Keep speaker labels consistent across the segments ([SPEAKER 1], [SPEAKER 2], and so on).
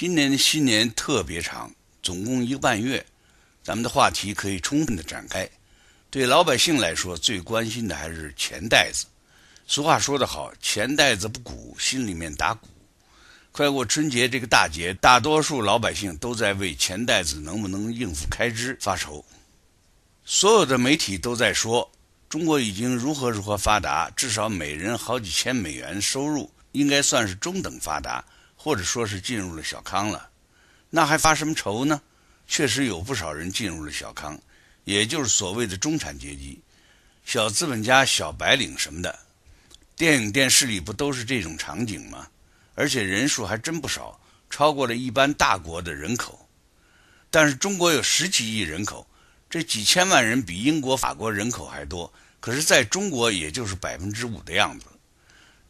[SPEAKER 1] 今年的新年特别长，总共一个半月，咱们的话题可以充分的展开。对老百姓来说，最关心的还是钱袋子。俗话说得好，钱袋子不鼓，心里面打鼓。快过春节这个大节，大多数老百姓都在为钱袋子能不能应付开支发愁。所有的媒体都在说，中国已经如何如何发达，至少每人好几千美元收入，应该算是中等发达。或者说是进入了小康了，那还发什么愁呢？确实有不少人进入了小康，也就是所谓的中产阶级、小资本家、小白领什么的。电影电视里不都是这种场景吗？而且人数还真不少，超过了一般大国的人口。但是中国有十几亿人口，这几千万人比英国、法国人口还多，可是在中国也就是百分之五的样子。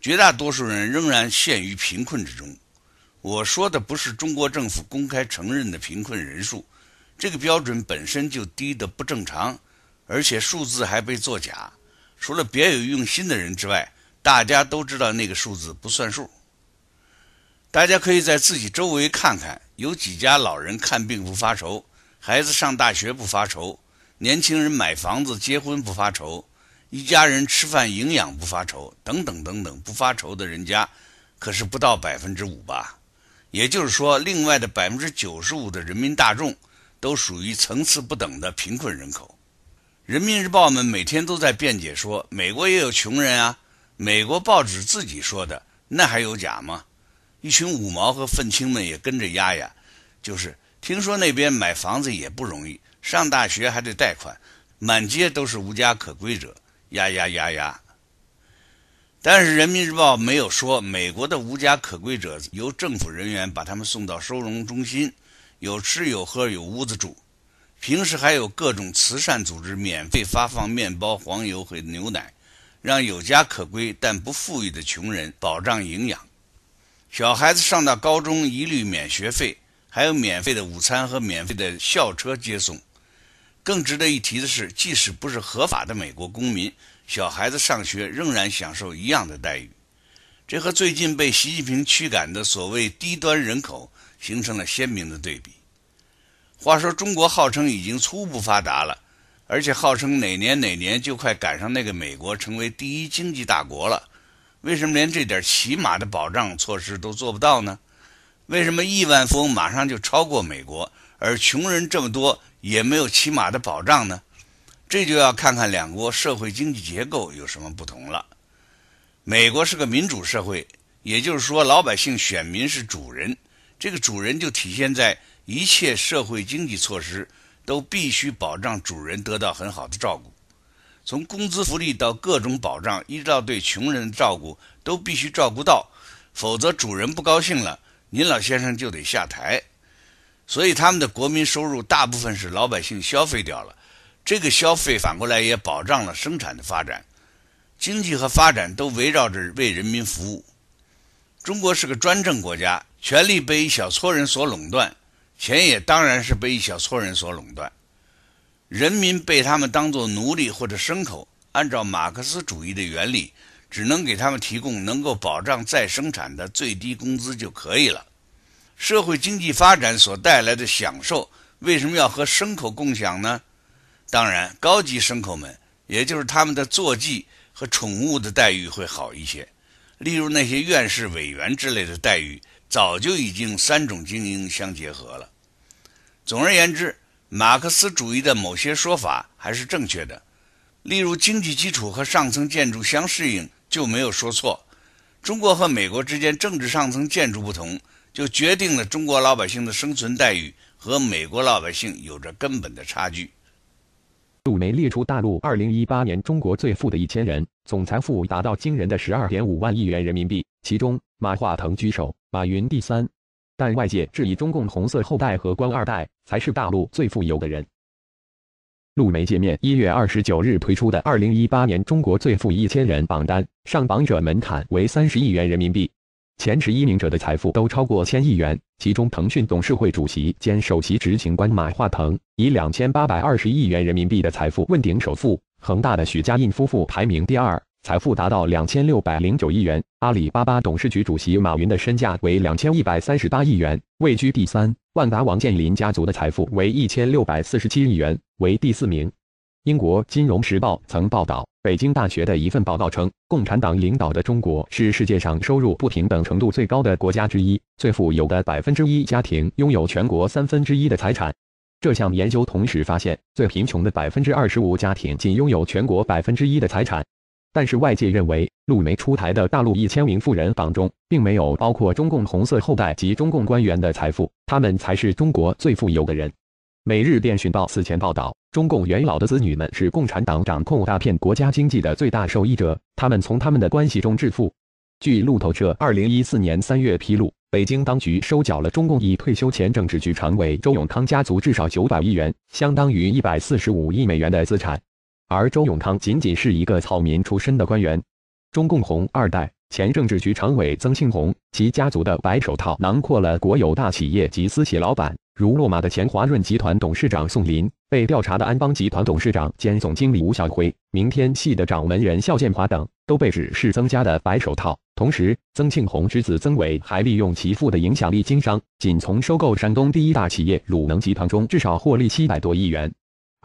[SPEAKER 1] 绝大多数人仍然陷于贫困之中。我说的不是中国政府公开承认的贫困人数，这个标准本身就低的不正常，而且数字还被作假。除了别有用心的人之外，大家都知道那个数字不算数。大家可以在自己周围看看，有几家老人看病不发愁，孩子上大学不发愁，年轻人买房子结婚不发愁，一家人吃饭营养不发愁，等等等等，不发愁的人家可是不到百分之五吧。也就是说，另外的百分之九十五的人民大众，都属于层次不等的贫困人口。人民日报们每天都在辩解说，美国也有穷人啊。美国报纸自己说的，那还有假吗？一群五毛和愤青们也跟着压压，就是听说那边买房子也不容易，上大学还得贷款，满街都是无家可归者，压压压压。但是《人民日报》没有说，美国的无家可归者由政府人员把他们送到收容中心，有吃有喝有屋子住，平时还有各种慈善组织免费发放面包、黄油和牛奶，让有家可归但不富裕的穷人保障营养。小孩子上到高中一律免学费，还有免费的午餐和免费的校车接送。更值得一提的是，即使不是合法的美国公民，小孩子上学仍然享受一样的待遇。这和最近被习近平驱赶的所谓低端人口形成了鲜明的对比。话说，中国号称已经初步发达了，而且号称哪年哪年就快赶上那个美国，成为第一经济大国了。为什么连这点起码的保障措施都做不到呢？为什么亿万富翁马上就超过美国，而穷人这么多？也没有起码的保障呢，这就要看看两国社会经济结构有什么不同了。美国是个民主社会，也就是说，老百姓选民是主人，这个主人就体现在一切社会经济措施都必须保障主人得到很好的照顾，从工资福利到各种保障，一直到对穷人的照顾，都必须照顾到，否则主人不高兴了，您老先生就得下台。所以他们的国民收入大部分是老百姓消费掉了，这个消费反过来也保障了生产的发展，经济和发展都围绕着为人民服务。中国是个专政国家，权力被一小撮人所垄断，钱也当然是被一小撮人所垄断，人民被他们当作奴隶或者牲口。按照马克思主义的原理，只能给他们提供能够保障再生产的最低工资就可以了。社会经济发展所带来的享受，为什么要和牲口共享呢？当然，高级牲口们，也就是他们的坐骑和宠物的待遇会好一些。例如那些院士、委员之类的待遇，早就已经三种精英相结合了。总而言之，马克思主义的某些说法还是正确的，例如经济基础和上层建筑相适应就没有说错。中国和美国之间政治上层建筑不同，就决定了中国老百姓的生存待遇和美国老百姓有着根本的差距。
[SPEAKER 2] 杜梅列出大陆2018年中国最富的一千人，总财富达到惊人的12.5万亿元人民币，其中马化腾居首，马云第三。但外界质疑中共红色后代和官二代才是大陆最富有的人。路媒界面一月二十九日推出的二零一八年中国最富一千人榜单，上榜者门槛为三十亿元人民币，前十一名者的财富都超过千亿元，其中腾讯董事会主席兼首席执行官马化腾以两千八百二十亿元人民币的财富问鼎首富，恒大的许家印夫妇排名第二。财富达到两千六百零九亿元，阿里巴巴董事局主席马云的身价为两千一百三十八亿元，位居第三。万达王健林家族的财富为一千六百四十七亿元，为第四名。英国《金融时报》曾报道，北京大学的一份报告称，共产党领导的中国是世界上收入不平等程度最高的国家之一。最富有的百分之一家庭拥有全国三分之一的财产。这项研究同时发现，最贫穷的百分之二十五家庭仅拥有全国百分之一的财产。但是外界认为，陆梅出台的大陆一千名富人榜中，并没有包括中共红色后代及中共官员的财富，他们才是中国最富有的人。《每日电讯报》此前报道，中共元老的子女们是共产党掌控大片国家经济的最大受益者，他们从他们的关系中致富。据路透社二零一四年三月披露，北京当局收缴了中共已退休前政治局常委周永康家族至少九百亿元，相当于一百四十五亿美元的资产。而周永康仅仅是一个草民出身的官员，中共红二代前政治局常委曾庆红，其家族的白手套囊括了国有大企业及私企老板，如落马的前华润集团董事长宋林、被调查的安邦集团董事长兼总经理吴晓辉，明天系的掌门人肖建华等，都被指是曾家的白手套。同时，曾庆红之子曾伟还利用其父的影响力经商，仅从收购山东第一大企业鲁能集团中至少获利七百多亿元。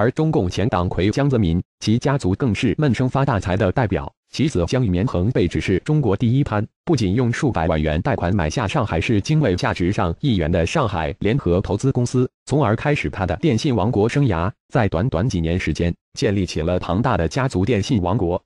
[SPEAKER 2] 而中共前党魁江泽民，其家族更是闷声发大财的代表。其子江绵恒被指是中国第一潘，不仅用数百万元贷款买下上海市经纬价值上亿元的上海联合投资公司，从而开始他的电信王国生涯。在短短几年时间，建立起了庞大的家族电信王国。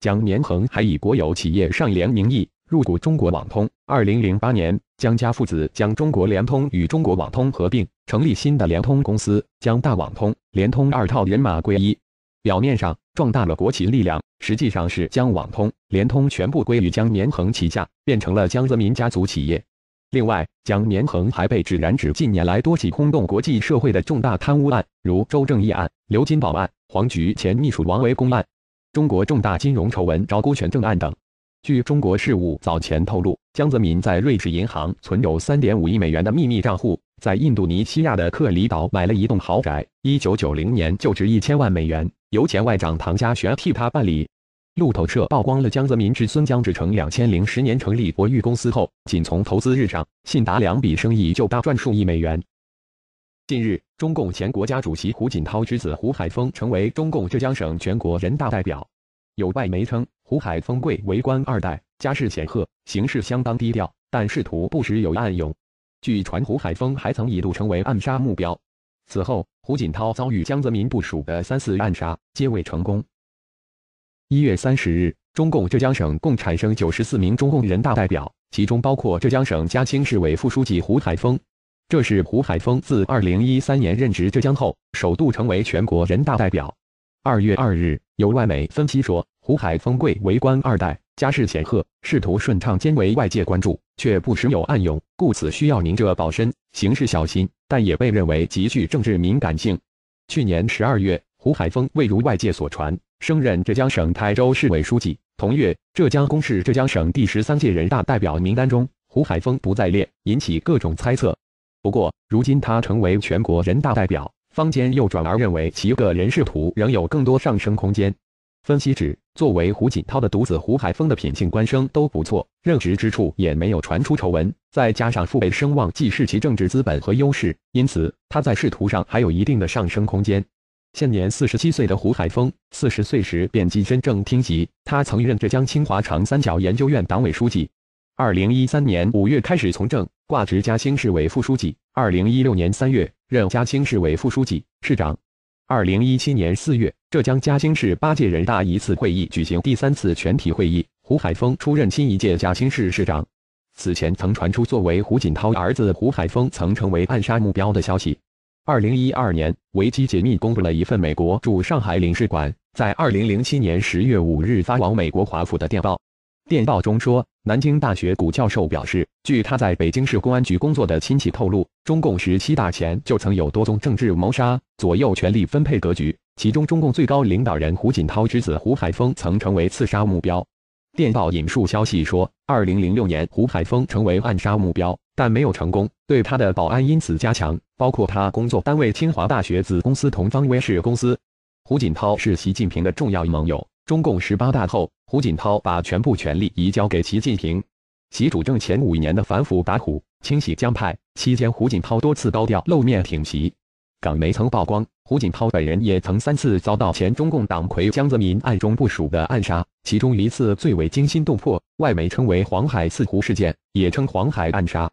[SPEAKER 2] 江绵恒还以国有企业上联名义入股中国网通。二零零八年，江家父子将中国联通与中国网通合并，成立新的联通公司——江大网通。联通二套人马归一，表面上壮大了国企力量，实际上是将网通、联通全部归于江绵恒旗下，变成了江泽民家族企业。另外，江绵恒还被指染指近年来多起轰动国际社会的重大贪污案，如周正义案、刘金宝案、黄菊前秘书王维公案、中国重大金融丑闻招股权证案等。据中国事务早前透露，江泽民在瑞士银行存有3.5亿美元的秘密账户。在印度尼西亚的克里岛买了一栋豪宅，一九九零年就值一千万美元。由前外长唐家璇替他办理。路透社曝光了江泽民之孙江志成两千零十年成立国裕公司后，仅从投资日上信达两笔生意就大赚数亿美元。近日，中共前国家主席胡锦涛之子胡海峰成为中共浙江省全国人大代表。有外媒称，胡海峰贵为官二代，家世显赫，行事相当低调，但仕途不时有暗涌。据传，胡海峰还曾一度成为暗杀目标。此后，胡锦涛遭遇江泽民部署的三次暗杀，皆未成功。一月三十日，中共浙江省共产生九十四名中共人大代表，其中包括浙江省嘉兴市委副书记胡海峰。这是胡海峰自二零一三年任职浙江后，首度成为全国人大代表。二月二日，有外媒分析说，胡海峰贵为官二代，家世显赫，仕途顺畅，兼为外界关注。却不时有暗涌，故此需要明这保身，行事小心。但也被认为极具政治敏感性。去年十二月，胡海峰未如外界所传升任浙江省台州市委书记。同月，浙江公示浙江省第十三届人大代表名单中，胡海峰不在列，引起各种猜测。不过，如今他成为全国人大代表，坊间又转而认为其个人仕途仍有更多上升空间。分析指，作为胡锦涛的独子胡海峰的品性官声都不错，任职之处也没有传出丑闻。再加上父辈声望既是其政治资本和优势，因此他在仕途上还有一定的上升空间。现年四十七岁的胡海峰，四十岁时便跻身正厅级，他曾任浙江清华长三角研究院党委书记。二零一三年五月开始从政，挂职嘉兴市委副书记。二零一六年三月任嘉兴市委副书记、市长。二零一七年四月。浙江嘉兴市八届人大一次会议举行第三次全体会议，胡海峰出任新一届嘉兴市市长。此前曾传出作为胡锦涛儿子胡海峰曾成为暗杀目标的消息。二零一二年，维基解密公布了一份美国驻上海领事馆在二零零七年十月五日发往美国华府的电报。电报中说，南京大学古教授表示，据他在北京市公安局工作的亲戚透露，中共十七大前就曾有多宗政治谋杀，左右权力分配格局。其中，中共最高领导人胡锦涛之子胡海峰曾成为刺杀目标。电报引述消息说，2006年胡海峰成为暗杀目标，但没有成功，对他的保安因此加强，包括他工作单位清华大学子公司同方威视公司。胡锦涛是习近平的重要盟友。中共十八大后，胡锦涛把全部权力移交给习近平。习主政前五年的反腐打虎、清洗江派期间，胡锦涛多次高调露面挺习。港媒曾曝光，胡锦涛本人也曾三次遭到前中共党魁江泽民暗中部署的暗杀，其中一次最为惊心动魄，外媒称为“黄海四湖事件”，也称“黄海暗杀”。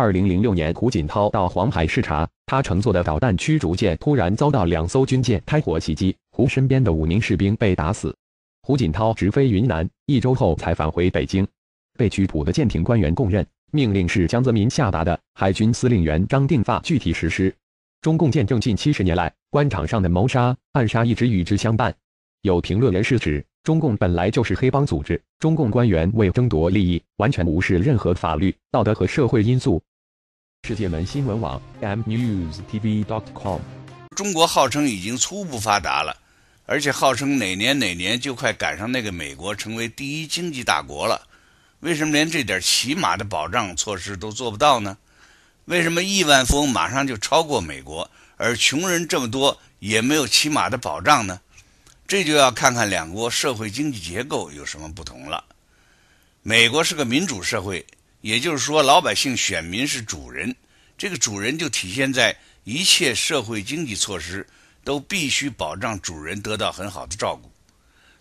[SPEAKER 2] 2006年，胡锦涛到黄海视察，他乘坐的导弹驱逐舰突然遭到两艘军舰开火袭击，胡身边的五名士兵被打死。胡锦涛直飞云南，一周后才返回北京。被拘捕的舰艇官员供认，命令是江泽民下达的，海军司令员张定发具体实施。中共见证近七十年来官场上的谋杀暗杀一直与之相伴。有评论人士指，中共本来就是黑帮组织，中共官员为争夺利益，完全无视任何法律、道德和社会因素。世界门新闻网 mnewstv.com。
[SPEAKER 1] 中国号称已经初步发达了，而且号称哪年哪年就快赶上那个美国，成为第一经济大国了。为什么连这点起码的保障措施都做不到呢？为什么亿万富翁马上就超过美国，而穷人这么多也没有起码的保障呢？这就要看看两国社会经济结构有什么不同了。美国是个民主社会，也就是说，老百姓选民是主人，这个主人就体现在一切社会经济措施都必须保障主人得到很好的照顾，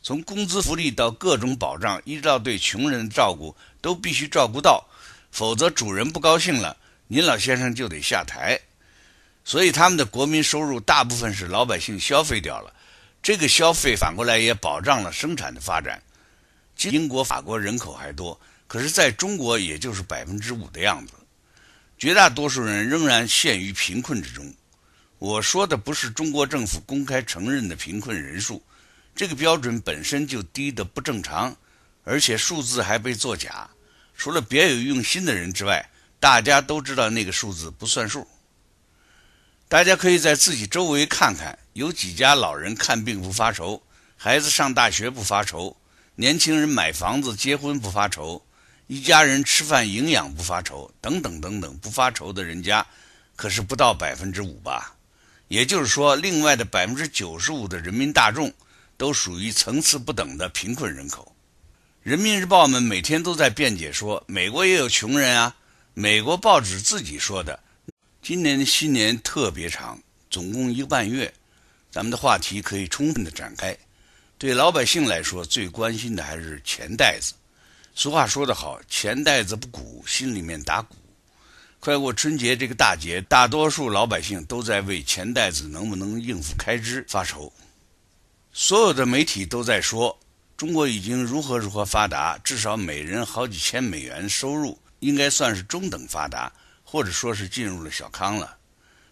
[SPEAKER 1] 从工资福利到各种保障，一直到对穷人的照顾，都必须照顾到，否则主人不高兴了。您老先生就得下台，所以他们的国民收入大部分是老百姓消费掉了，这个消费反过来也保障了生产的发展。英国、法国人口还多，可是在中国也就是百分之五的样子，绝大多数人仍然陷于贫困之中。我说的不是中国政府公开承认的贫困人数，这个标准本身就低得不正常，而且数字还被作假，除了别有用心的人之外。大家都知道那个数字不算数。大家可以在自己周围看看，有几家老人看病不发愁，孩子上大学不发愁，年轻人买房子、结婚不发愁，一家人吃饭营养不发愁，等等等等，不发愁的人家，可是不到百分之五吧？也就是说，另外的百分之九十五的人民大众，都属于层次不等的贫困人口。人民日报们每天都在辩解说，美国也有穷人啊。美国报纸自己说的，今年的新年特别长，总共一个半月，咱们的话题可以充分的展开。对老百姓来说，最关心的还是钱袋子。俗话说得好，钱袋子不鼓，心里面打鼓。快过春节这个大节，大多数老百姓都在为钱袋子能不能应付开支发愁。所有的媒体都在说，中国已经如何如何发达，至少每人好几千美元收入。应该算是中等发达，或者说是进入了小康了，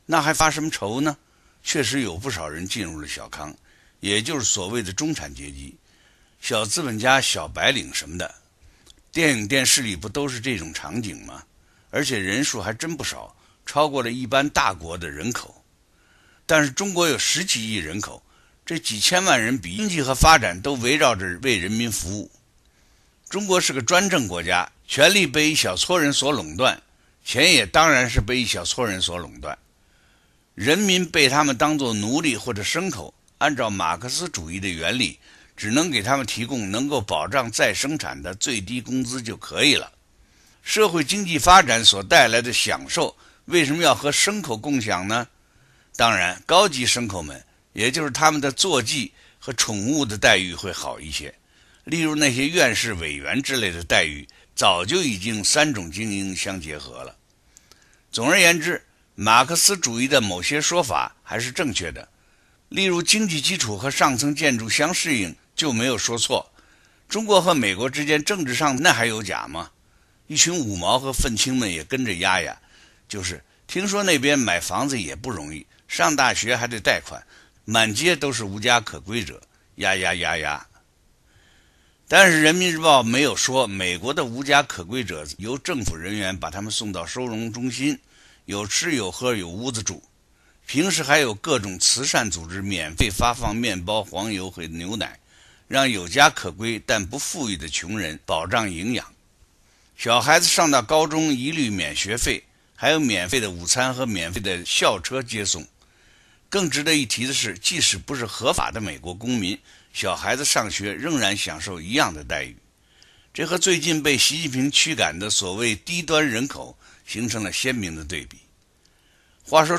[SPEAKER 1] 那还发什么愁呢？确实有不少人进入了小康，也就是所谓的中产阶级、小资本家、小白领什么的。电影电视里不都是这种场景吗？而且人数还真不少，超过了一般大国的人口。但是中国有十几亿人口，这几千万人比经济和发展都围绕着为人民服务。中国是个专政国家。权力被一小撮人所垄断，钱也当然是被一小撮人所垄断。人民被他们当作奴隶或者牲口。按照马克思主义的原理，只能给他们提供能够保障再生产的最低工资就可以了。社会经济发展所带来的享受，为什么要和牲口共享呢？当然，高级牲口们，也就是他们的坐骑和宠物的待遇会好一些，例如那些院士、委员之类的待遇。早就已经三种精英相结合了。总而言之，马克思主义的某些说法还是正确的，例如经济基础和上层建筑相适应就没有说错。中国和美国之间政治上那还有假吗？一群五毛和愤青们也跟着压压，就是听说那边买房子也不容易，上大学还得贷款，满街都是无家可归者，压压压压。但是《人民日报》没有说，美国的无家可归者由政府人员把他们送到收容中心，有吃有喝有屋子住，平时还有各种慈善组织免费发放面包、黄油和牛奶，让有家可归但不富裕的穷人保障营养。小孩子上到高中一律免学费，还有免费的午餐和免费的校车接送。更值得一提的是，即使不是合法的美国公民。小孩子上学仍然享受一样的待遇，这和最近被习近平驱赶的所谓低端人口形成了鲜明的对比。话说。